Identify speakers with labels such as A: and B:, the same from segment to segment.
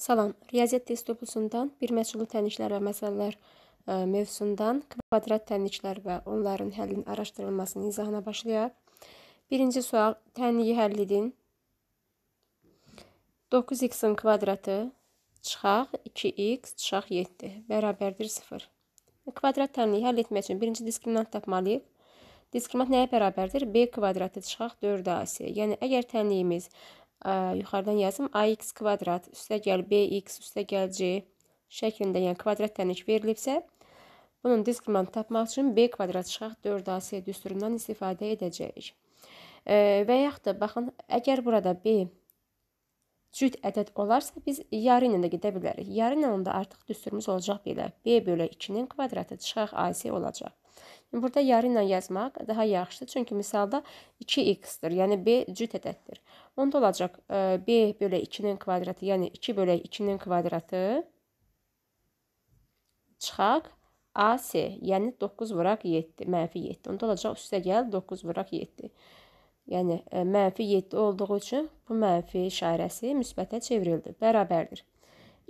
A: Salam, riyaziyyat test toplusundan bir məşğulu tənliklər və məsələlər e, mövzusundan kvadrat tənliklər və onların həllinin araşdırılmasının izahına başlayaq. Birinci sual, tənliyi həll edin. 9x-in kvadratı çıxaq 2x çıxaq 7 bərabərdir 0. Kvadrat tənliyi həll etmək üçün birinci diskriminant tapmalıyıq. Diskriminant nəyə bərabərdir? B kvadratı çıxaq 4AC. Yəni əgər tənliyimiz ə, yuxarıdan yazım ax kvadrat üstə gəl bx üstə gəl c şəklində, yəni kvadrat tənlik verilibsə, bunun diskriminantı tapmaq üçün b kvadrat çıxaq 4ac düsturundan istifadə edəcəyik. Ə, və yaxud da baxın, əgər burada b cüt ədəd olarsa, biz yarı ilə də gedə bilərik. Yarı ilə onda artıq düsturumuz olacaq belə. b bölə 2-nin kvadratı çıxaq ac olacaq. Burada yarı ilə yazmaq daha yaxşıdır. Çünki misalda 2x-dir, yəni b cüt ədəddir. Onda olacaq e, b bölək 2-nin kvadratı, yəni 2 bölək 2-nin kvadratı çıxaq AC, yəni 9 vuraq 7, mənfi 7. Onda olacaq üstə gəl 9 vuraq 7. Yəni e, mənfi 7 olduğu üçün bu mənfi işarəsi müsbətə çevrildi, bərabərdir.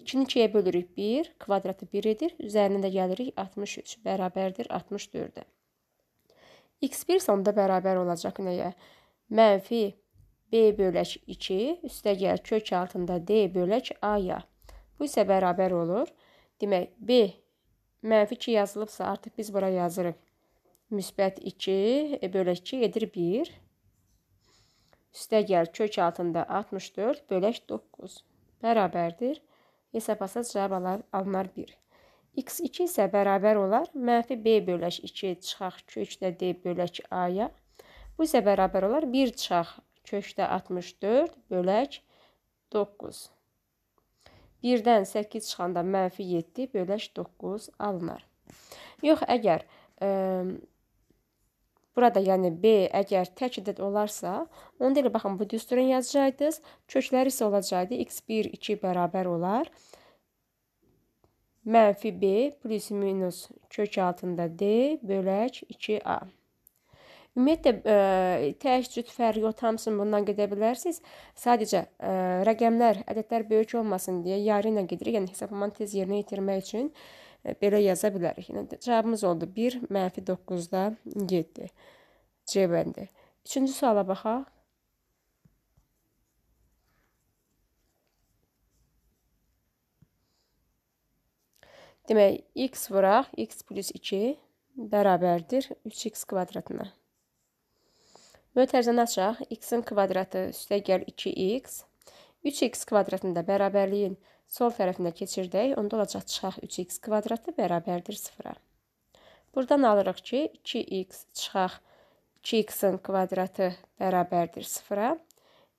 A: 2-ni 2-yə bölürük 1, kvadratı 1 edir. Üzərinə də gəlirik 63 bərabərdir 64-ə. x1 sonda bərabər olacaq nəyə? Mənfi b bölək 2 üstəgəl kök altında d bölək a-ya. Bu isə bərabər olur. Demək, b mənfi 2 yazılıbsa, artıq biz bura yazırıq. Müsbət 2 e, bölək 2 edir 1. Üstəgəl kök altında 64 bölək 9 bərabərdir hesabasa cavab alar, alınar 1. x2 isə bərabər olar, mənfi b bölək 2 çıxaq kökdə d bölək a-ya. Bu isə bərabər olar, 1 çıxaq kökdə 64 bölək 9. 1-dən 8 çıxanda mənfi 7 bölək 9 alınar. Yox, əgər... Iı, Burada yəni B əgər tək ədəd olarsa, onda elə baxın bu düsturun yazacaqdınız. Kökləri isə olacaqdı x1 2 bərabər olar. Mənfi B plus minus kök altında D bölək 2A. Ümumiyyətlə ə, e, təəccüd fərqi yox, hamısını bundan gedə bilərsiniz. Sadəcə ə, e, rəqəmlər, ədədlər böyük olmasın deyə yarı ilə gedirik, yəni hesablama tez yerinə yetirmək üçün. E, belə yaza bilərik. Yəni cavabımız oldu 1 mənfi 9-da 7. C bəndi. Üçüncü suala baxaq. Demək, x vuraq, x plus 2 bərabərdir 3x kvadratına. Mötərzəni açaq, x-in kvadratı üstə gəl 2x, 3x kvadratında bərabərliyin 2 Sol tərəfinə keçirdək, onda olacaq çıxaq 3x kvadratı bərabərdir 0-a. Buradan alırıq ki, 2x çıxaq 2x-in kvadratı bərabərdir 0-a.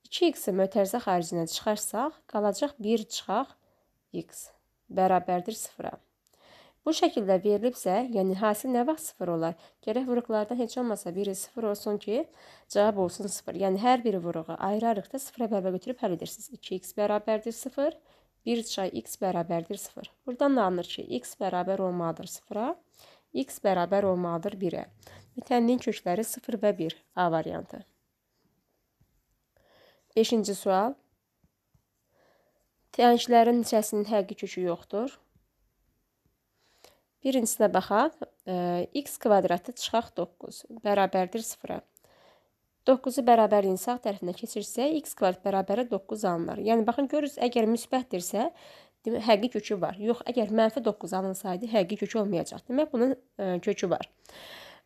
A: 2x-i mötərzə xaricinə çıxarsaq, qalacaq 1 çıxaq x bərabərdir 0-a. Bu şəkildə verilibsə, yəni hasil nə vaxt 0 olar? Gərək vuruqlardan heç olmasa biri 0 olsun ki, cavab olsun 0. Yəni hər bir vuruğu ayrı-ayrıqda 0-a bərabər götürüb həll edirsiniz. 2x bərabərdir 0, 1 çay x bərabərdir 0. Buradan da alınır ki, x bərabər olmalıdır 0-a, x bərabər olmalıdır 1-ə. Mütənnin kökləri 0 və 1 A variantı. 5-ci sual. Tənşilərin neçəsinin həqiqi kökü yoxdur? Birincisinə baxaq. X kvadratı çıxaq 9, bərabərdir 0-a. 9-u bərabərin sağ tərifinə keçirsə, x kvadrat bərabərə 9 alınır. Yəni, baxın, görürüz, əgər müsbətdirsə, demək, həqiqi kökü var. Yox, əgər mənfi 9 alınsaydı, həqiqi kökü olmayacaq. Demək, bunun ə, e, kökü var.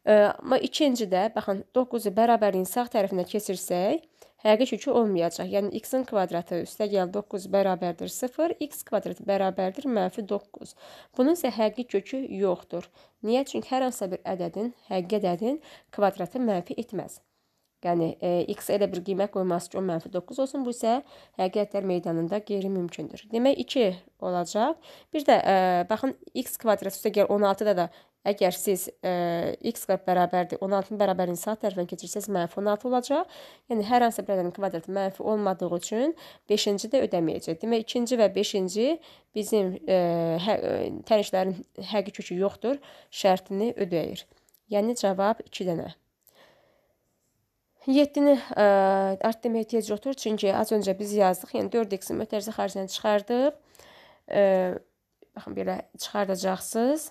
A: E, amma ikincidə, baxın, 9-u bərabərin sağ tərifinə keçirsək, həqiqi kökü olmayacaq. Yəni, x-in kvadratı üstəgəl 9 bərabərdir 0, x kvadratı bərabərdir mənfi 9. Bunun isə həqiqi kökü yoxdur. Niyə? Çünki hər hansısa bir ədədin, həqiqi ədədin kvadratı mənfi etməz. Yəni e, x elə bir qiymət qoyması ki, o mənfi 9 olsun. Bu isə həqiqətlər meydanında qeyri-mümkündür. Demək 2 olacaq. Bir də e, baxın x kvadrat üstə gəl 16-da da Əgər siz e, x kvadrat bərabərdir 16-nın bərabərini sağ tərəfdən keçirsəz mənfi 16 olacaq. Yəni hər hansı bir ədədin kvadratı mənfi olmadığı üçün 5-ci də ödəməyəcək. Demək 2-ci və 5-ci bizim e, hə, e, tərklərin həqiqi kökü yoxdur şərtini ödəyir. Yəni cavab 2 dənə. 7-ni e, art deməyə ehtiyac yoxdur, çünki az öncə biz yazdıq, yəni 4x-in mötərizə xərcini çıxardıb ə, e, baxın belə çıxardacaqsınız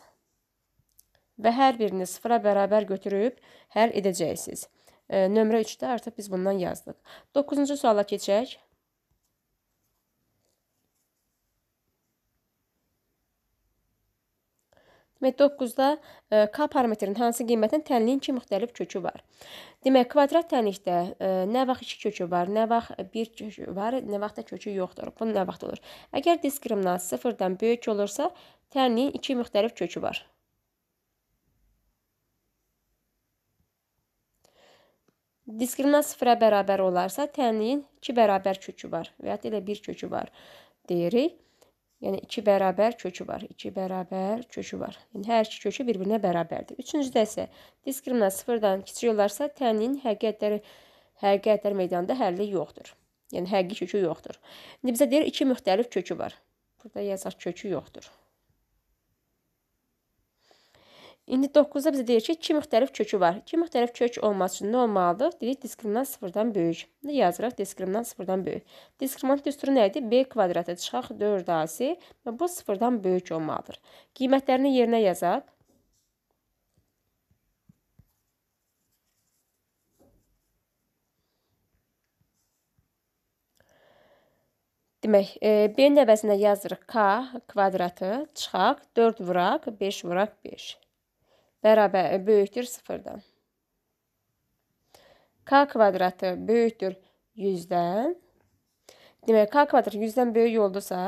A: və hər birini sıfıra bərabər götürüb həll edəcəksiniz. E, nömrə 3-də artıq biz bundan yazdıq. 9-cu suala keçək. Və 9-da e, k parametrinin hansı qiymətin tənliyin iki müxtəlif kökü var. Demək, kvadrat tənlikdə e, nə vaxt iki kökü var, nə vaxt bir kökü var, nə vaxt da kökü yoxdur. Bu nə vaxt olur? Əgər diskriminant sıfırdan böyük olursa, tənliyin iki müxtəlif kökü var. Diskriminant sıfıra bərabər olarsa, tənliyin iki bərabər kökü var və ya elə bir kökü var deyirik. Yəni 2 bərabər kökü var. 2 bərabər kökü var. Yəni hər iki kökü bir-birinə bərabərdir. Üçüncüdə isə diskriminant sıfırdan kiçik olarsa tənin həqiqətləri həqiqətlər meydanında həlli yoxdur. Yəni həqiqi kökü yoxdur. İndi bizə deyir 2 müxtəlif kökü var. Burada yazaq kökü yoxdur. İndi 9-da bizə deyir ki, iki müxtəlif kökü var. İki müxtəlif kök olması üçün nə olmalıdır? Deyirik, diskriminant sıfırdan böyük. Nə yazırıq? Diskriminant sıfırdan böyük. Diskriminant düsturu nə idi? B kvadratı çıxaq 4 asi və bu sıfırdan böyük olmalıdır. Qiymətlərini yerinə yazaq. Demək, e, B-nin əvəzinə yazırıq K kvadratı, çıxaq, 4 vuraq, 5 vuraq, 5 bərabər e, böyükdür 0-dan. K kvadratı böyükdür 100-dən. Demək, K kvadrat 100-dən böyük oldursa,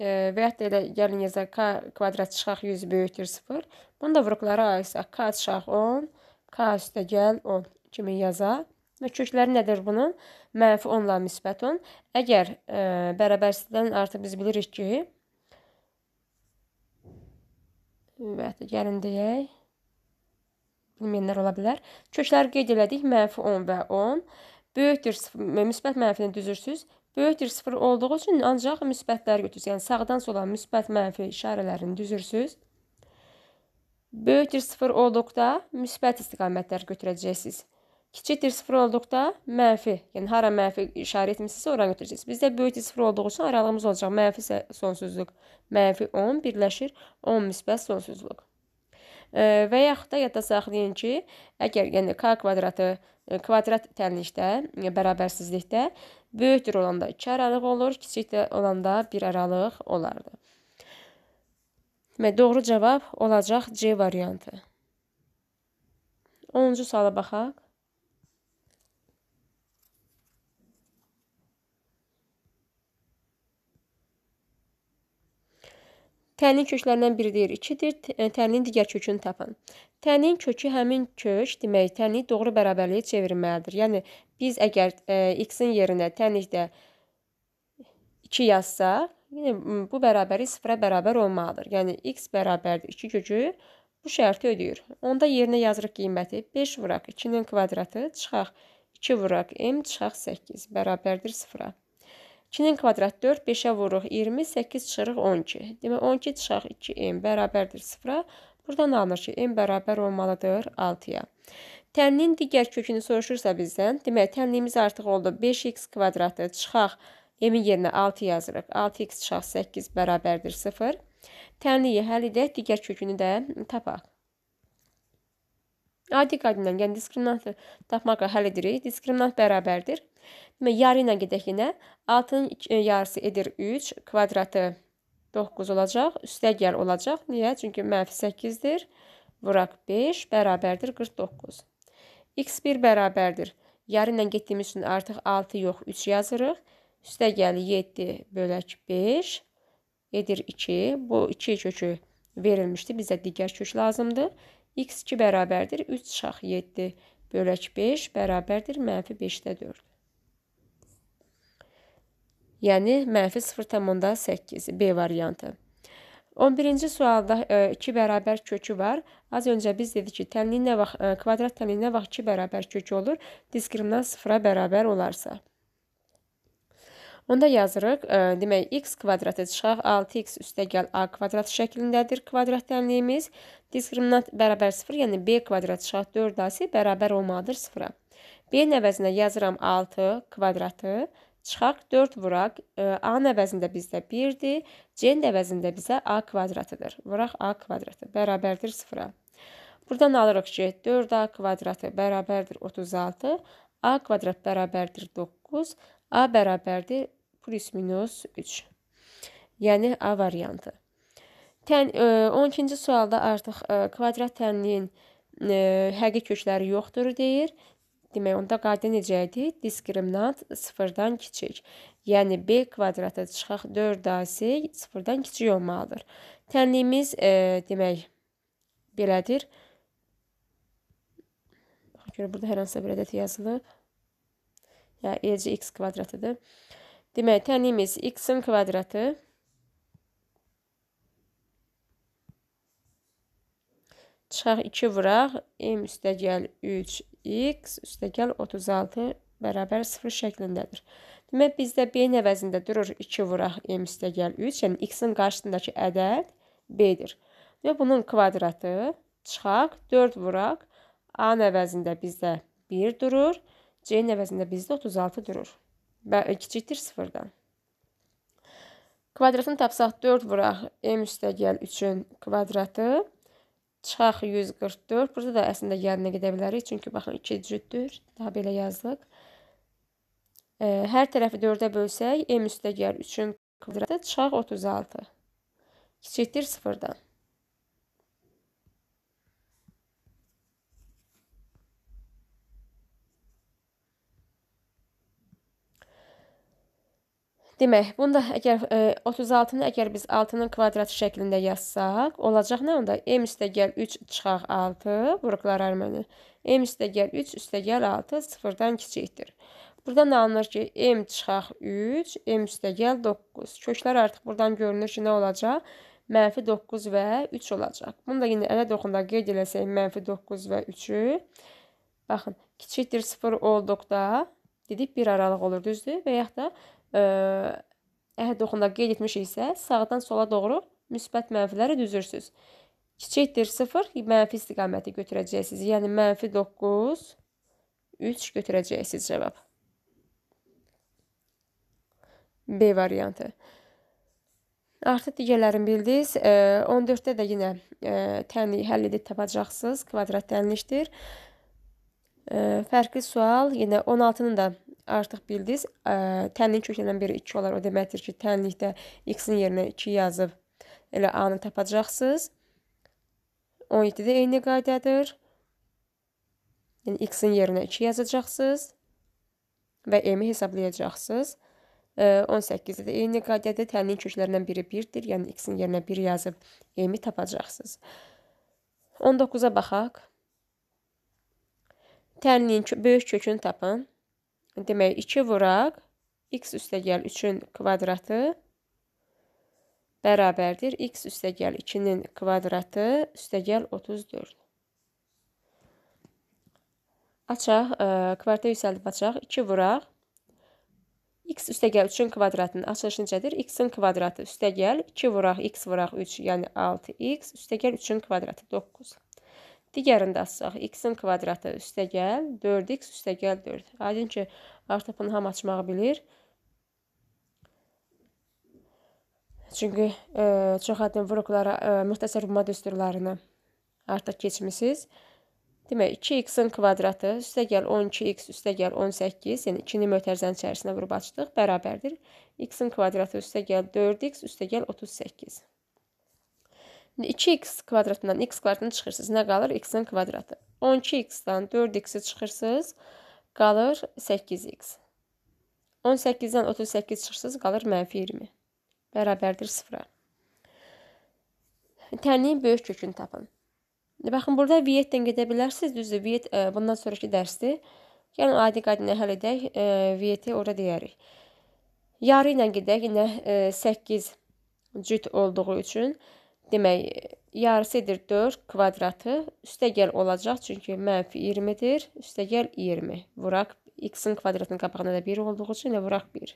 A: e, və ya da elə gəlin yazaq K kvadrat çıxaq 100 böyükdür 0. Bunu da vuruqlara ayırsaq K çıxaq 10, K üstə gəl 10 kimi yazaq. Və kökləri nədir bunun? Mənfi 10 ilə müsbət 10. Əgər e, bərabərsizlikdən artıq biz bilirik ki, və ya da gəlin deyək bilməyənlər ola bilər. Kökləri qeyd elədik, mənfi 10 və 10 böyükdür müsbət mənfini düzürsüz. Böyükdür 0 olduğu üçün ancaq müsbətləri götürürsüz. Yəni sağdan sola müsbət mənfi işarələrini düzürsüz. Böyükdür 0 olduqda müsbət istiqamətləri götürəcəksiniz. Kiçikdir 0 olduqda mənfi, yəni hara mənfi işarə etmisinizsə oranı götürəcəksiniz. Bizdə böyükdür 0 olduğu üçün aralığımız olacaq mənfi sonsuzluq, mənfi 10 birləşir 10 müsbət sonsuzluq. Və yaxud da yadda saxlayın ki, əgər yəni k kvadratı e, kvadrat tənlikdə e, bərabərsizlikdə böyükdür olanda 2 aralıq olur, kiçikdir olanda 1 aralıq olardı. Və doğru cavab olacaq C variantı. 10-cu suala baxaq. Təlin köklərindən biri deyir 2-dir. Təlinin e, digər kökünü tapın. Tənin kökü həmin kök, demək, təni doğru bərabərliyə çevirməlidir. Yəni biz əgər e, x-in yerinə tənlikdə 2 yazsaq, yəni bu bərabəri 0-a bərabər olmalıdır. Yəni x bərabərdir 2 kökü bu şərti ödəyir. Onda yerinə yazırıq qiyməti 5 vuraq 2-nin kvadratı çıxaq 2 vuraq m çıxaq 8 bərabərdir 0-a. 2-nin kvadrat 4, 5-ə vururuq 20, 8 çıxırıq 12. Demək 12 çıxaq 2m bərabərdir 0-a. Buradan alınır ki, m bərabər olmalıdır 6-ya. Tənlinin digər kökünü soruşursa bizdən, demək tənliyimiz artıq oldu 5x kvadratı çıxaq m-in yerinə 6 yazırıq. 6x çıxaq 8 bərabərdir 0. Tənliyi həll edək, digər kökünü də tapaq. Adi kardinal, yəni diskriminant tapmaqla həll edirik. Diskriminant bərabərdir. Demə yarı ilə gedək yenə. 6-nın e, yarısı edir 3, kvadratı 9 olacaq, üstəgəl olacaq. Niyə? Çünki -8-dir. Vuraq 5 bərabərdir 49. x1 bərabərdir. Yarı ilə getdiyimiz üçün artıq 6 yox, 3 yazırıq. Üstəgəl 7 bölək 5 edir 2. Bu 2 kökü verilmişdi. Bizə digər kök lazımdır x2 bərabərdir 3 çıxaq 7 bölək 5 bərabərdir mənfi 5-də 4. Yəni, mənfi 0,8 B variantı. 11-ci sualda 2 e, bərabər kökü var. Az öncə biz dedik ki, tənliyin nə vaxt, e, kvadrat tənliyin nə vaxt 2 bərabər kökü olur? Diskriminant 0-a bərabər olarsa. Onda yazırıq, ə, e, demək x kvadratı çıxaq 6x üstəgəl a kvadrat şəklindədir kvadrat dənliyimiz. Diskriminant bərabər 0, yəni b kvadrat çıxaq 4a-si bərabər olmalıdır 0-a. B-nin əvəzinə yazıram 6 kvadratı, çıxaq 4 vuraq, e, a-nın əvəzində bizdə 1-dir, c-nin əvəzində bizə a kvadratıdır. Vuraq a kvadratı bərabərdir 0-a. Buradan alırıq ki, 4a kvadratı bərabərdir 36, a kvadrat bərabərdir 9, a bərabərdir plus minus 3. Yəni A variantı. Tən 12-ci e, sualda artıq e, kvadrat tənliyin e, həqiqi kökləri yoxdur deyir. Demək, onda qayda necə idi? Diskriminant 0-dan kiçik. Yəni b kvadratı çıxaq 4 asi 0-dan kiçik olmalıdır. Tənliyimiz e, demək belədir. Baxın görə burada hər hansısa bir ədəd yazılıb. Yəni eləcə x kvadratıdır. Demək, tənimiz x-in kvadratı çıxaq 2 vuraq, m üstəgəl 3x üstəgəl 36 bərabər 0 şəklindədir. Demək, bizdə b-nin əvəzində durur 2 vuraq m üstəgəl 3, yəni x-in qarşısındakı ədəd b-dir. Və bunun kvadratı çıxaq 4 vuraq, a-nın əvəzində bizdə 1 durur, c-nin əvəzində bizdə 36 durur kiçikdir sıfırdan. Kvadratını tapsaq 4 vuraq m üstəgəl 3-ün kvadratı. Çıxaq 144. Burada da əslində gəlinə gedə bilərik. Çünki baxın 2 cüddür. Daha belə yazdıq. E, hər tərəfi 4-ə bölsək m üstəgəl 3-ün kvadratı çıxaq 36. Kiçikdir 0-dan. Demək, bunda əgər e, 36-nı əgər biz 6-nın kvadratı şəklində yazsaq, olacaq nə onda? M üstəgəl 3 çıxaq 6, vuruqlar arməni. M üstəgəl 3 üstəgəl 6 sıfırdan kiçikdir. Buradan alınır ki, M çıxaq 3, M üstəgəl 9. Köklər artıq buradan görünür ki, nə olacaq? Mənfi 9 və 3 olacaq. Bunu da yenə ələ doxunda qeyd eləsək, mənfi 9 və 3-ü. Baxın, kiçikdir 0 olduqda, dedik bir aralıq olur, düzdür? Və yaxud da əhd oxunda qeyd etmişiksə, sağdan sola doğru müsbət mənfiləri düzürsüz. Kiçikdir 0 mənfi istiqaməti götürəcəksiniz. Yəni mənfi 9 3 götürəcəksiniz cavab. B variantı. Artıq digərlərini bildiniz. 14-də də yenə tənliyi həll edib tapacaqsınız. Kvadrat tənlikdir. Fərqli sual yenə 16-nın da artıq bildiniz. Tənlik köklərindən biri 2 olar. O deməkdir ki, tənlikdə x-in yerinə 2 yazıb elə a-nı tapacaqsınız. 17-də eyni qaydadır. Yəni x-in yerinə 2 yazacaqsınız və m-i hesablayacaqsınız. 18-də də eyni qaydada tənlik köklərindən biri 1-dir, yəni x-in yerinə 1 yazıb m-i tapacaqsınız. 19-a baxaq. Tənliyin böyük kökünü tapın demək 2 vuraq x üstəgəl 3-ün kvadratı bərabərdir x üstəgəl 2-nin kvadratı üstəgəl 34. Açaq, ə, e, kvartə yüksəldib açaq, 2 vuraq. x üstəgəl 3-ün kvadratının açılışı necədir? x-in kvadratı üstəgəl 2 vuraq x vuraq 3, yəni 6x üstəgəl 3-ün kvadratı 9. Digərini də açsaq, x-in kvadratı üstəgəl 4x üstəgəl 4. Aydın ki, artıq bunu ham açmağı bilir. Çünki ə, e, çox addım vuruqlara, ə, e, müxtəsər vurma düsturlarını artıq keçmisiniz. Demək, 2x-in kvadratı üstəgəl 12x üstəgəl 18, yəni 2-ni mötərizənin içərisinə vurub açdıq, bərabərdir. x-in kvadratı üstəgəl 4x üstəgəl 38. 2x kvadratından x kvadratını çıxırsınız. Nə qalır? x-in kvadratı. 12x-dən 4x-i çıxırsınız. Qalır 8x. 18-dən 38 çıxırsınız. Qalır mənfi 20. Bərabərdir 0-a. Tərliyin böyük kökünü tapın. Baxın, burada V7-dən gedə bilərsiniz. Düzdür, V7 e, bundan sonraki dərsdir. Yəni, adi qadını həll edək. E, V7-i orada deyərik. Yarı ilə gedək. Yenə e, 8 cüt olduğu üçün. Demək, yarısı edir 4 kvadratı, üstəgəl olacaq, çünki mənfi 20-dir, üstəgəl 20. Vuraq, x-in kvadratının qabağında da 1 olduğu üçün elə vuraq 1.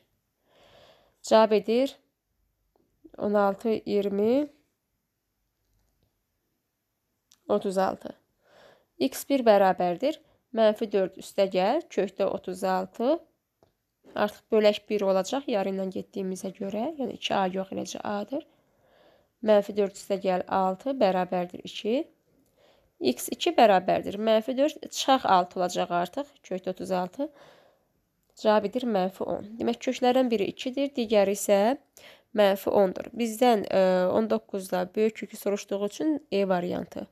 A: Cavab edir 16, 20, 36. x1 bərabərdir, mənfi 4 üstəgəl, kökdə 36, artıq bölək 1 olacaq, yarı ilə getdiyimizə görə, yəni 2a yox, eləcə a-dır. Mənfi 4 üstəgəl 6 bərabərdir 2. X2 bərabərdir. Mənfi 4 çıxaq 6 olacaq artıq. Kökdə 36. Cabidir mənfi 10. Demək köklərdən biri 2-dir, digəri isə mənfi 10-dur. Bizdən 19-da e, böyük kökü soruşduğu üçün E variantı.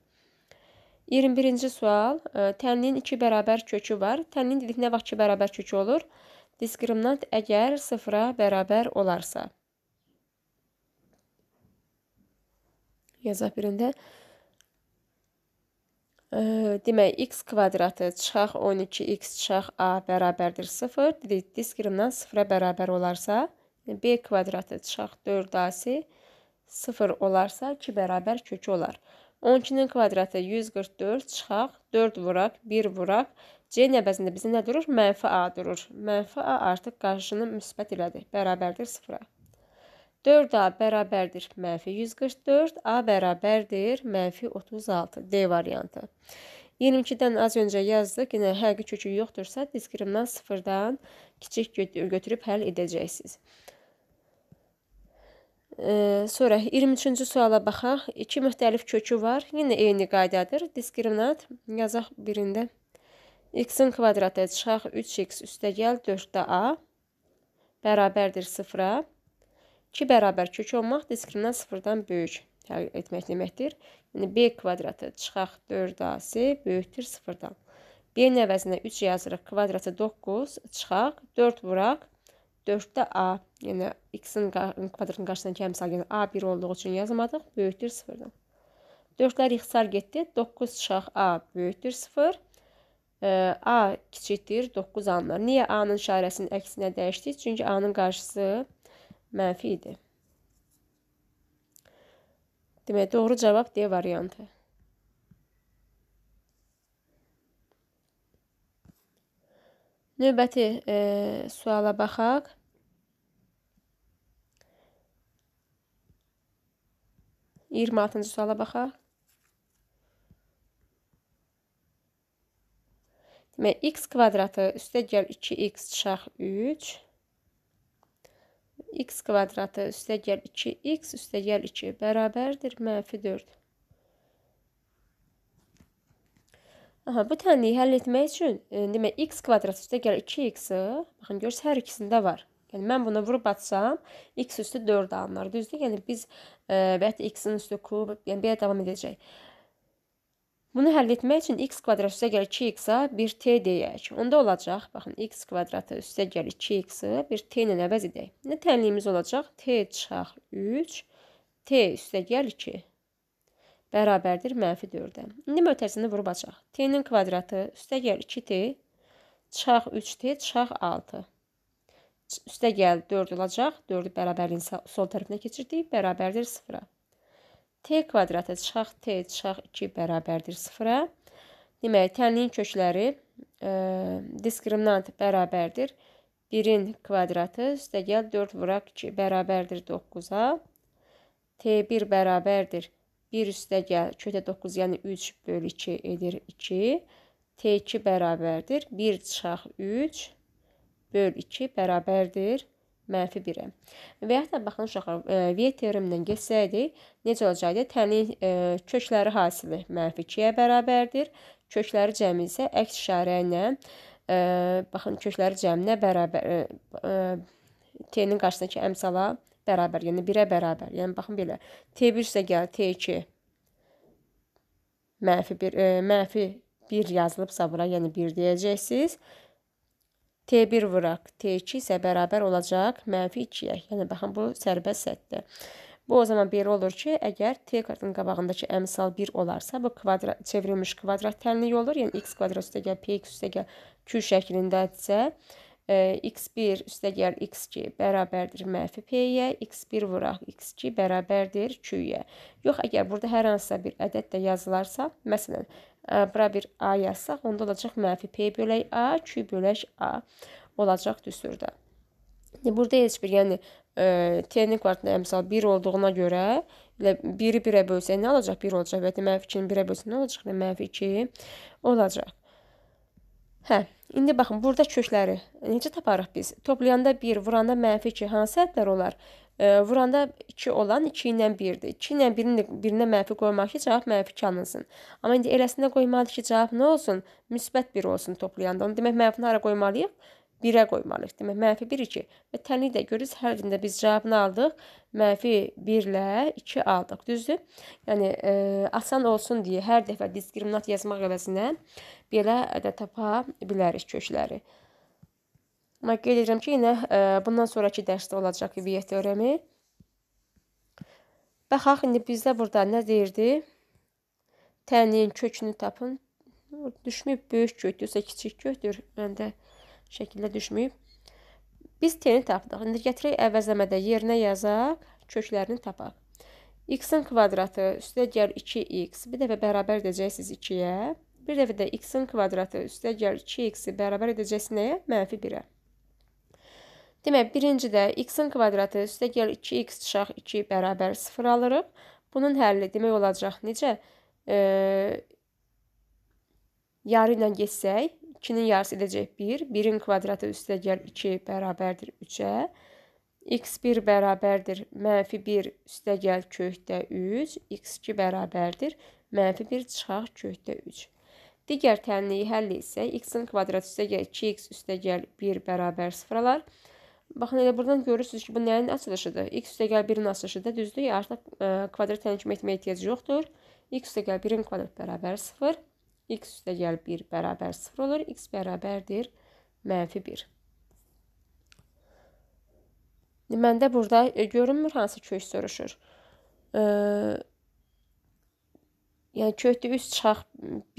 A: 21-ci sual. E, Tənliyin 2 bərabər kökü var. Tənliyin dedik nə vaxt ki bərabər kökü olur? Diskriminant əgər 0-a bərabər olarsa. yazaq birində. Demək, x kvadratı çıxaq 12x çıxaq a bərabərdir 0. Dedik, disk yığından 0-a bərabər olarsa, b kvadratı çıxaq 4a-si 0 olarsa 2 bərabər kökü olar. 12-nin kvadratı 144 çıxaq, 4 vuraq, 1 vuraq. C nəvəzində bizə nə durur? Mənfi a durur. Mənfi a artıq qarşının müsbət elədir. Bərabərdir 0-a. 4A bərabərdir mənfi 144, A bərabərdir mənfi 36. D variantı. 22-dən az öncə yazdıq, yenə həqiqi kökü yoxdursa, diskrimdan sıfırdan kiçik götürüb həll edəcəksiniz. Ee, sonra 23-cü suala baxaq. İki müxtəlif kökü var. Yenə eyni qaydadır. Diskriminant yazaq birində. X-in kvadratı çıxaq 3x üstə gəl 4-də A bərabərdir 0-a. 2 bərabər kök olmaq diskriminant sıfırdan böyük etmək deməkdir. Yəni, B kvadratı çıxaq 4AC böyükdür sıfırdan. B-nin əvəzinə 3 yazırıq, kvadratı 9 çıxaq, 4 vuraq, 4-də A, yəni x-in kvadratın qarşısından kəmsal, yəni A1 olduğu üçün yazmadıq, böyükdür sıfırdan. 4-lər ixtisar getdi, 9 çıxaq A böyükdür sıfır, e, A kiçikdir, 9 alınır. Niyə A-nın işarəsinin əksinə dəyişdik? Çünki A-nın qarşısı 9 mənfidir. Demək, doğru cavab D variantı. Növbəti e, suala baxaq. Yirmi altıncı suala baxaq. Demək, x kvadratı üstə gəl 2x çıxaq 3 x kvadratı üstə gəl 2x üstə gəl 2 bərabərdir mənfi 4. Aha, bu tənliyi həll etmək üçün, e, demək, x kvadrat üstə gəl 2x-i, baxın, görürsünüz, hər ikisində var. Yəni, mən bunu vurub atsam, x üstü 4 alınır, düzdür? Yəni, biz, e, bəlkə x-in üstü kub, yəni, belə davam edəcək. Bunu həll etmək üçün x kvadrat üstə gəlir 2x-a 1t deyək. Onda olacaq, baxın, x kvadratı üstə gəlir 2x-ı 1t ilə əvəz edək. Nə tənliyimiz olacaq? t çıxaq 3, t üstə gəlir 2. Bərabərdir mənfi 4-ə. İndi mötərisini vurub açaq. t-nin kvadratı üstə gəlir 2t, çıxaq 3t, çıxaq 6. Üstə gəl 4 olacaq. 4-ü bərabərin sol tərəfinə keçirdik. Bərabərdir 0-a t kvadratı çıxaq t çıxaq 2 bərabərdir 0-a. Deməli, tənliyin kökləri ə, e, diskriminant bərabərdir 1-in kvadratı üstəgəl 4 vuraq 2 bərabərdir 9-a. t1 bərabərdir 1 üstəgəl kökdə 9, yəni 3 bölü 2 edir 2. t2 bərabərdir 1 çıxaq 3 böl 2 bərabərdir 2 mənfi 1-ə. Və hətta baxın uşaqlar, e, V terimindən keçsəydi, necə olacaqdı? Tənin e, kökləri hasili mənfi 2-yə bərabərdir. Kökləri cəmi isə əks işarə ilə e, baxın kökləri cəminə bərabər e, e T-nin qarşısındakı əmsala bərabər, yəni 1-ə bərabər. Yəni baxın belə. T1 isə gəlir T2 mənfi 1 e, mənfi 1 yazılıbsa bura, yəni 1 deyəcəksiniz. T1 vuraq, T2 isə bərabər olacaq mənfi 2-yə. Yəni, baxın, bu sərbəst sətdir. Bu o zaman belə olur ki, əgər T kartının qabağındakı əmsal 1 olarsa, bu kvadrat, çevrilmiş kvadrat tənliyi olur. Yəni, x kvadrat üstə gəl, px üstə gəl, q şəklindədirsə, e, x1 üstə gəl x2 bərabərdir mənfi p-yə, x1 vuraq x2 bərabərdir q-yə. Yox, əgər burada hər hansısa bir ədəd də yazılarsa, məsələn, bura bir A yazsaq, onda olacaq mənfi P bölək A, Q bölək A olacaq düsturda. Burada heç bir, yəni T-nin kvadratında əmsal 1 olduğuna görə elə 1-i 1-ə bölsək nə olacaq? 1 olacaq. Və mənfi 2-ni 1-ə bölsək nə olacaq? Mənfi 2 olacaq. Hə, indi baxın, burada kökləri necə taparıq biz? Toplayanda 1, vuranda mənfi 2 hansı ədədlər olar? Vuranda 2 olan 2 ilə 1-dir. 2 ilə 1-in birinə mənfi qoymaq ki, cavab mənfi 2 alınsın. Amma indi eləsində qoymalıyıq ki, cavab nə olsun? Müsbət 1 olsun toplayanda. Onu demək mənfini hara qoymalıyıq? 1-ə qoymalıyıq. Demək mənfi 1 2. Və tənlik də görürüz, hər birində biz cavabını aldıq. Mənfi 1 ilə 2 aldıq, düzdür? Yəni e, asan olsun deyə hər dəfə diskriminant yazmaq əvəzinə belə də tapa bilərik kökləri. Amma qeyd edirəm ki, yenə ə, bundan sonrakı dərsdə olacaq üviyyət teoremi. Baxaq, indi bizdə burada nə deyirdi? Tənin kökünü tapın. Düşməyib böyük kökdürsə, kiçik kökdür. Məndə şəkildə düşməyib. Biz t-ni tapdıq. İndi gətirək əvəzləmədə yerinə yazaq, köklərini tapaq. x-in kvadratı üstə gəl 2x. Bir dəfə bərabər edəcəksiniz 2-yə. Bir dəfə də x-in kvadratı üstə gəl 2x-i bərabər edəcəksiniz nəyə? Mənfi 1-ə. Demək, birincidə x-in kvadratı üstəgəl 2x çıxaq 2 bərabər 0 alırıq. Bunun həlli demək olacaq necə? E, yarı ilə geçsək, 2-nin yarısı edəcək 1, 1-in kvadratı üstəgəl 2 bərabərdir 3-ə. x1 bərabərdir mənfi 1 üstəgəl kökdə 3, x2 bərabərdir mənfi 1 çıxaq kökdə 3. Digər tənliyi həlli isə x-in kvadratı üstəgəl 2x üstəgəl 1 bərabər 0 alar. Baxın, elə buradan görürsünüz ki, bu nəyin açılışıdır? X üstəgəl 1-in açılışıdır, düzdür? Artıq ə, e, kvadrat təyin etməyə ehtiyac yoxdur. X üstəgəl 1-in kvadrat bərabər 0. X üstəgəl 1 bərabər 0 olur. X bərabərdir mənfi 1. Məndə burada e, görünmür hansı kök soruşur. Ə, e, yəni kökdə 3 çıxaq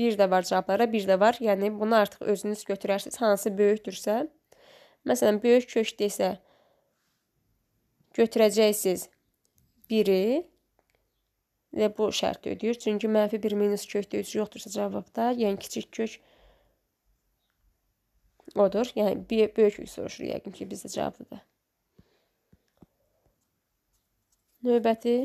A: 1 də var cavablara, 1 də var. Yəni bunu artıq özünüz götürərsiniz. Hansı böyükdürsə, Məsələn, böyük kök desə götürəcəksiniz 1-i və bu şərti ödəyir. Çünki mənfi 1 minus kökdə 3 yoxdursa cavabda, yəni kiçik kök odur. Yəni böyük kök soruşur yəqin ki, bizdə cavablıdır. Növbəti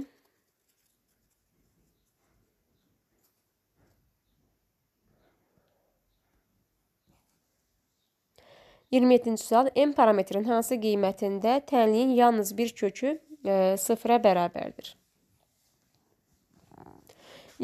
A: 27-ci sual M parametrinin hansı qiymətində tənliyin yalnız bir kökü e, sıfıra bərabərdir?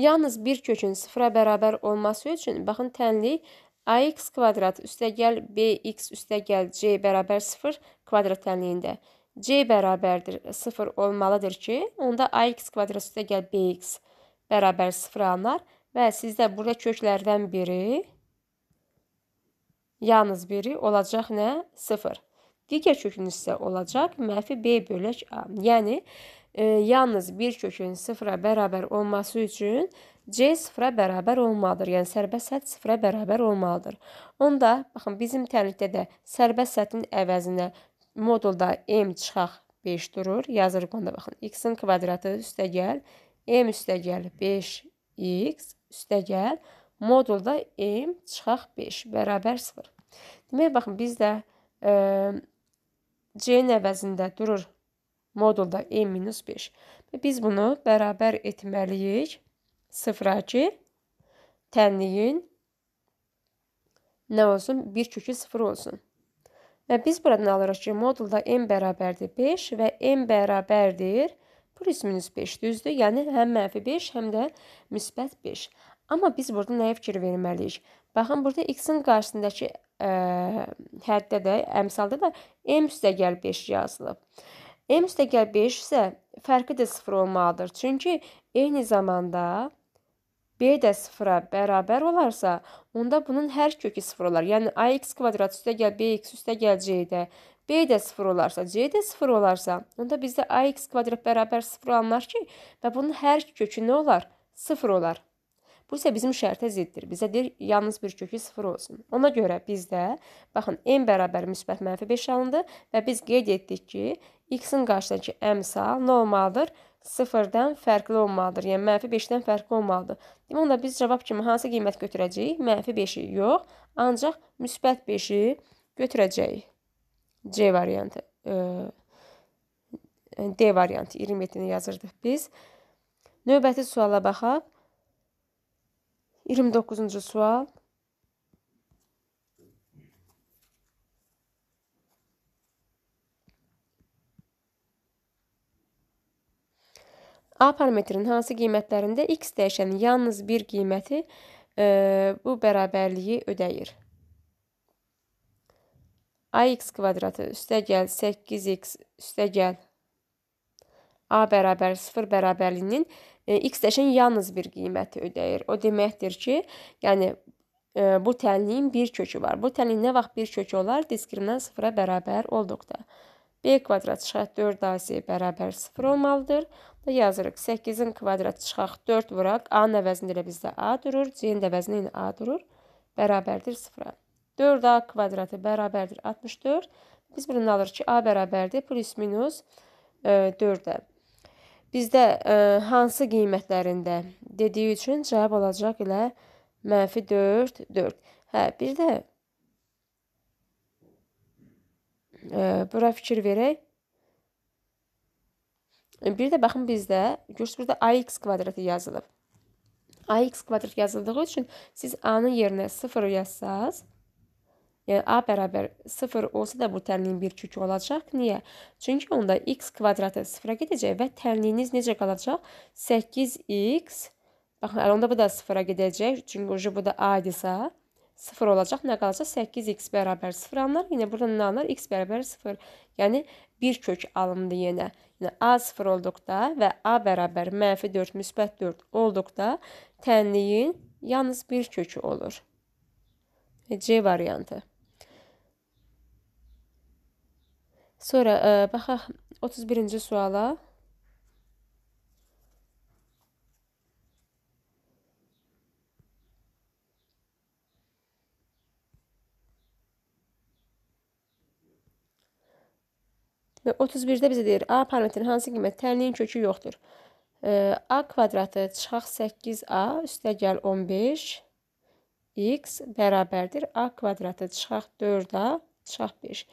A: Yalnız bir kökün sıfıra bərabər olması üçün baxın tənlik ax kvadrat üstəgəl bx üstəgəl c bərabər 0 kvadrat tənliyində c bərabərdir 0 olmalıdır ki, onda ax kvadrat üstəgəl bx bərabər 0 alınar və sizdə burada köklərdən biri Yalnız biri olacaq nə? 0. Digər kökün isə olacaq mənfi b bölək a. Yəni e, yalnız bir kökün sıfıra bərabər olması üçün c sıfıra bərabər olmalıdır. Yəni sərbəst səth sıfıra bərabər olmalıdır. Onda baxın bizim tərlikdə də sərbəst səthin əvəzinə modulda m çıxaq 5 durur. Yazırıq onda baxın. x-in kvadratı üstəgəl m üstəgəl 5x üstəgəl modulda m çıxaq 5 bərabər 0. Demək, baxın, bizdə e, c-nin əvəzində durur modulda m e minus 5. Biz bunu bərabər etməliyik 0-a ki, tənliyin nə olsun? 1 kökü 0 olsun. Və biz buradan alırıq ki, modulda m bərabərdir 5 və m bərabərdir 0 plus minus 5 düzdür. Yəni həm mənfi 5, həm də müsbət 5. Amma biz burada nəyə fikir verməliyik? Baxın, burada x-in qarşısındakı ə, e, həddə də, əmsalda da m üstəgəl 5 yazılıb. m üstəgəl 5 isə fərqi də 0 olmalıdır. Çünki eyni zamanda b də 0-a bərabər olarsa, onda bunun hər kökü 0 olar. Yəni ax kvadrat üstəgəl bx üstəgəl c-də B də 0 olarsa, C də 0 olarsa, onda bizdə AX kvadrat bərabər 0 alınar ki, və bunun hər kökü nə olar? 0 olar. Bu isə bizim şərtə ziddir. Bizə deyir yalnız bir kökü 0 olsun. Ona görə bizdə baxın n bərabər müsbət -5 alındı və biz qeyd etdik ki, x-in qarşısındakı əmsal nə olmalıdır? 0-dan fərqli olmalıdır. Yəni -5-dən fərqli olmalıdır. Demək onda biz cavab kimi hansı qiymət götürəcəyik? -5-i yox, ancaq müsbət 5-i götürəcəyik. C variantı. E D variantı 27-ni yazırdıq biz. Növbəti suala baxaq. 29. sual. A parametrinin hansı qiymətlərində x dəyişənin yalnız bir qiyməti e, bu bərabərliyi ödəyir? ax kvadratı üstəgəl 8x üstəgəl a bərabər 0 bərabərliyinin E, X dəyişən yalnız bir qiyməti ödəyir. O deməkdir ki, yəni e, bu tənliyin bir kökü var. Bu tənliyin nə vaxt bir kökü olar? Diskriminant sıfıra bərabər olduqda. B kvadrat çıxaq 4 AC bərabər 0 olmalıdır. Da yazırıq 8-in kvadrat çıxaq 4 vuraq. A-nın əvəzində elə bizdə A durur. C-nin əvəzində yenə A durur. Bərabərdir 0-a. 4A kvadratı bərabərdir 64. Biz bunu alırıq ki, A bərabərdir plus minus 4-ə. E, Bizdə ə, e, hansı qiymətlərində dediyi üçün cavab olacaq ilə mənfi 4, 4. Hə, bir də ə, e, bura fikir verək. Bir də baxın bizdə görürsüz burada AX kvadratı yazılıb. AX kvadrat yazıldığı üçün siz A-nın yerinə 0 yazsaz, Yəni a bərabər 0 olsa da bu tənliyin bir kökü olacaq. Niyə? Çünki onda x kvadratı 0-a gedəcək və tənliyiniz necə qalacaq? 8x baxın, hələ onda bu da 0-a gedəcək. Çünki ucu bu da a idisə 0 olacaq. Nə qalacaq? 8x bərabər 0 alınır. Yenə burada nə alınır? x bərabər 0. Yəni bir kök alındı yenə. Yəni a 0 olduqda və a bərabər mənfi 4 müsbət 4 olduqda tənliyin yalnız bir kökü olur. E, C variantı. Sonra ə, baxaq 31-ci suala. Və 31-də bizə deyir, A parametrinin hansı qiymət tənliyin kökü yoxdur. E, A kvadratı çıxaq 8A üstəgəl 15 x bərabərdir A kvadratı çıxaq 4A çıxaq 5.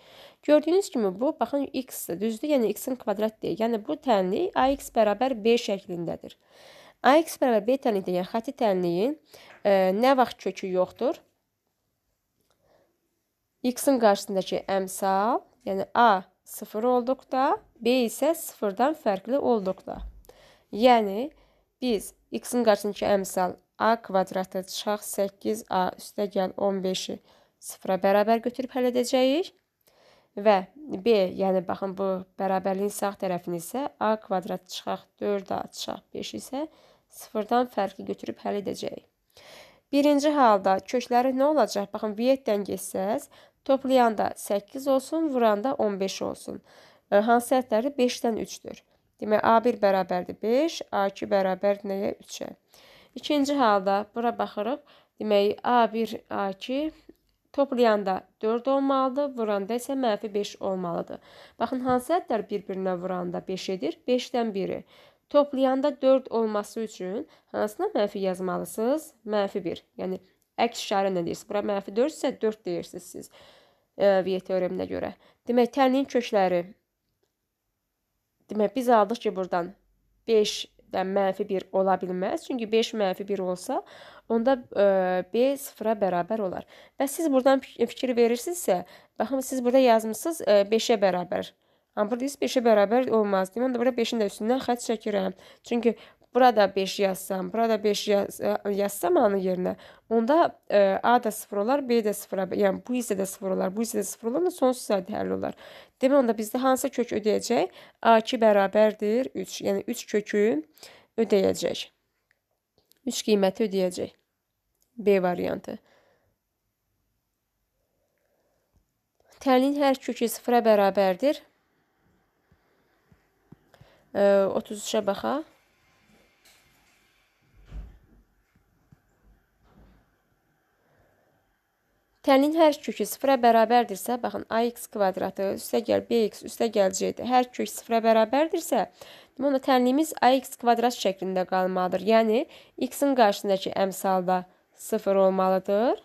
A: Gördüyünüz kimi bu, baxın, x-dir, düzdür, yəni x-in kvadratdır. Yəni bu tənlik ax bərabər b şəklindədir. ax bərabər b tənlikdə, yəni xəti tənliyin e, nə vaxt kökü yoxdur? x-in qarşısındakı əmsal, yəni a 0 olduqda, b isə 0-dan fərqli olduqda. Yəni, biz x-in qarşısındakı əmsal a kvadratı çıxaq 8a üstə gəl 15-i 0-a bərabər götürüb həll edəcəyik. Və B, yəni baxın bu bərabərliyin sağ tərəfini isə a kvadrat çıxaq 4a çıxaq 5 isə sıfırdan fərqi götürüb həll edəcəyik. Birinci halda kökləri nə olacaq? Baxın, vietdən geçsəz, toplayanda 8 olsun, vuranda 15 olsun. Hansı ədədləri 5-dən 3-dür. Demək, A1 bərabərdir 5, A2 bərabər nəyə? 3-ə. İkinci halda bura baxırıq. Demək, A1, A2 Toplayanda 4 olmalıdır, vuranda isə mənfi 5 olmalıdır. Baxın, hansı ədədlər bir-birinə vuranda 5 edir? 5-dən biri. Toplayanda 4 olması üçün hansına mənfi yazmalısınız? Mənfi 1. Yəni, əks işarə nə deyirsiniz? Bura mənfi 4 isə 4 deyirsiniz siz e, V teoreminə görə. Demək, tərinin kökləri. Demək, biz aldıq ki, buradan 5-dən mənfi 1 ola bilməz. Çünki 5 mənfi 1 olsa, onda e, B sıfıra bərabər olar. Və siz buradan fikir verirsinizsə, baxın siz burada yazmısınız 5-ə e, bərabər. Amma burada isə 5-ə bərabər olmaz. Deyim, onda burada 5-in də üstündən xətt çəkirəm. Çünki burada 5 yazsam, burada 5 yaz, e, yazsam anı yerinə, onda e, A da 0 olar, B də 0, yəni bu hissə də 0 olar, bu hissə də 0 olar, sonsuz sayda həll olar. Demək onda bizdə hansı kök ödəyəcək? A2 bərabərdir 3. Yəni 3 kökü ödəyəcək. 3 qiyməti ödəyəcək. B variantı. Təlin hər kökü sıfıra bərabərdir. 33-ə baxaq. Təlin hər kökü sıfıra bərabərdirsə, baxın, ax kvadratı üstə gəl bx üstə gəl c-dir. Hər kök sıfıra bərabərdirsə, Deməli, tənliyimiz ax kvadrat şəklində qalmalıdır. Yəni x-in qarşısındakı əmsalda 0 olmalıdır.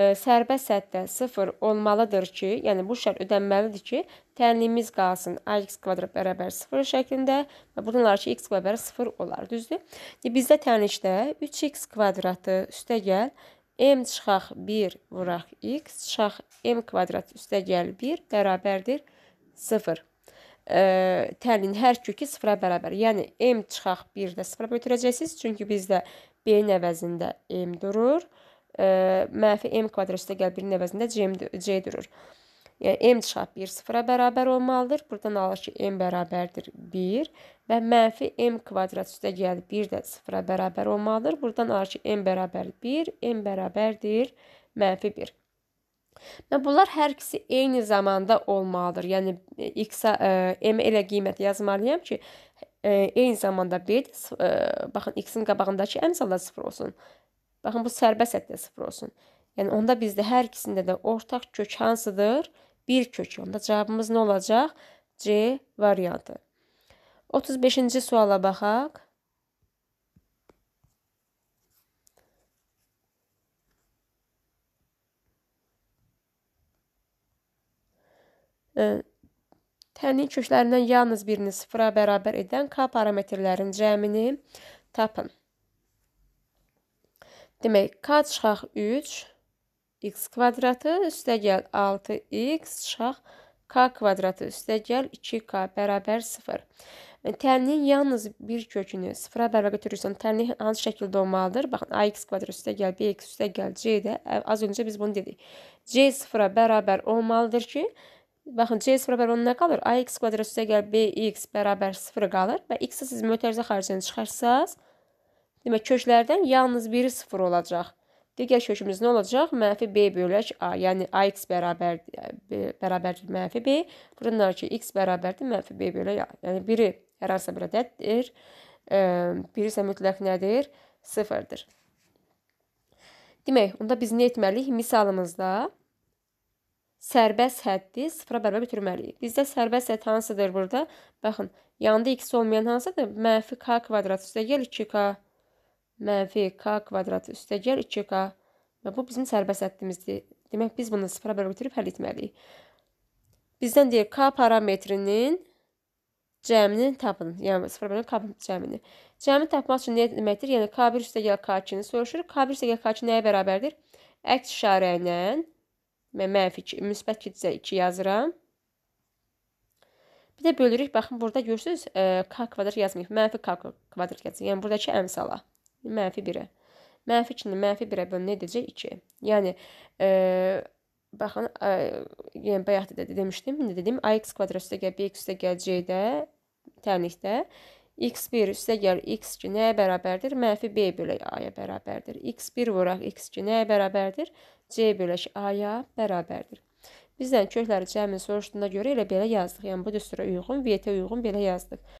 A: E, sərbəst sətdə 0 olmalıdır ki, yəni bu şərt ödənməlidir ki, tənliyimiz qalsın ax kvadrat bərabər 0 şəklində və buradan alar ki, x bərabər 0 olar, düzdür? Yəni, bizdə tənlikdə 3x kvadratı üstəgəl m çıxaq 1 vuraq x çıxaq m kvadrat üstəgəl 1 bərabərdir 0 ə, təlin hər kökü sıfıra bərabər. Yəni m çıxaq 1 də sıfıra götürəcəksiniz. Çünki bizdə b-nin əvəzində m durur. Ə, mənfi m kvadrat üstəgəl 1-in əvəzində c, c durur. Yəni m çıxaq 1 sıfıra bərabər olmalıdır. Buradan alır ki, m bərabərdir 1 və mənfi m kvadrat üstə gəlir 1 də sıfıra bərabər olmalıdır. Buradan alır ki, m bərabər 1, m bərabərdir mənfi 1. Və bunlar hər ikisi eyni zamanda olmalıdır. Yəni x-a e, m elə qiymət yazmalıyam ki, ə, e, eyni zamanda bir ə, e, baxın x-in qabağındakı əmsal da 0 olsun. Baxın bu sərbəst həddə 0 olsun. Yəni onda bizdə hər ikisində də ortaq kök hansıdır? Bir kök. Onda cavabımız nə olacaq? C variantı. 35-ci suala baxaq. Təyin köklərindən yalnız birini sıfıra bərabər edən k parametrlərin cəmini tapın. Demək, k çıxaq 3, x kvadratı üstə gəl 6x çıxaq k kvadratı üstə gəl 2k bərabər 0. Tənliyin yalnız bir kökünü sıfıra bərabər götürürsən, tənlik hansı şəkildə olmalıdır? Baxın, ax kvadrat üstə gəl, bx üstə gəl, c də az öncə biz bunu dedik. c sıfıra bərabər olmalıdır ki, Baxın, c 0 bərabər nə qalır? ax kvadrat üstə gəl bx bərabər 0 qalır və x-i siz mötərizə xaricdən çıxarsanız, demək köklərdən yalnız biri 0 olacaq. Digər kökümüz nə olacaq? Mənfi b bölək a, yəni ax bərabər, e, bərabərdir mənfi b. Bunlar ki, x bərabərdir mənfi b bölək a. Yəni biri hər hansısa bir ədəddir, e, biri isə mütləq nədir? 0-dır. Demək, onda biz nə etməliyik? Misalımızda sərbəst həddi sıfıra bərabər götürməliyik. Bizdə sərbəst hədd hansıdır burada? Baxın, yanında x olmayan hansıdır? Mənfi k kvadrat üstəgəl 2k. Mənfi k kvadrat üstəgəl 2k. Və bu bizim sərbəst həddimizdir. Demək, biz bunu sıfıra bərabər götürüb həll etməliyik. Bizdən deyir k parametrinin cəmini tapın. Yəni sıfır bölü k cəmini. Cəmini tapmaq üçün nə deməkdir? Yəni k1 üstəgəl k2-ni soruşur. k1 üstəgəl k2 nəyə bərabərdir? Əks işarə ilə Mən mənfi 2, müsbət 2-dirsə 2 yazıram. Bir də bölürük. Baxın, burada görürsüz, e, k kvadrat yazmayıb. Mənfi k kvadrat yazır. Yəni, buradakı əmsala. Mənfi 1-ə. Mənfi 2-ni mənfi 1-ə bölünə edəcək 2. Yəni, e, baxın, e, yəni, bayaq da demişdim. İndi dedim, ax kvadrat üstə gəl, bx üstə gələcəkdə, tənlikdə x1 üstə gəl x2 nəyə bərabərdir? Mənfi b bölü a-ya bərabərdir. x1 vuraq x2 nəyə bərabərdir? C bölək A-ya bərabərdir. Bizdən kökləri cəmin soruşduğuna görə elə belə yazdıq. Yəni bu düstura uyğun, VT uyğun belə yazdıq.